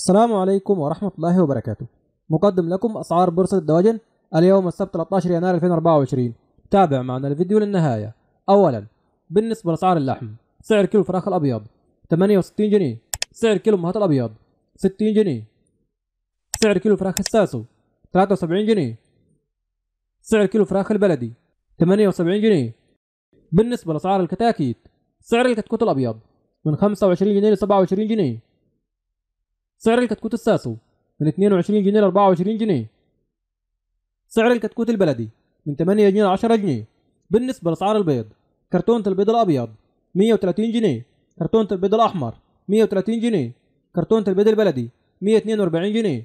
السلام عليكم ورحمة الله وبركاته مقدم لكم أسعار بورصة الدواجن اليوم السبت 13 يناير 2024 تابع معنا الفيديو للنهاية أولا بالنسبة لأسعار اللحم سعر كيلو الفراخ الأبيض 68 جنيه سعر كيلو مهات الأبيض 60 جنيه سعر كيلو فراخ الساسو 73 جنيه سعر كيلو فراخ البلدي 78 جنيه بالنسبة لأسعار الكتاكيت سعر الكتكوت الأبيض من 25 جنيه ل 27 جنيه سعر الكتكوت الساسو من 22 جنيه ل 24 جنيه سعر الكتكوت البلدي من 8 جنيه ل 10 جنيه بالنسبة لأسعار البيض كرتونة البيض الأبيض 130 جنيه كرتونة البيض الأحمر 130 جنيه كرتونة البيض البلدي 142 جنيه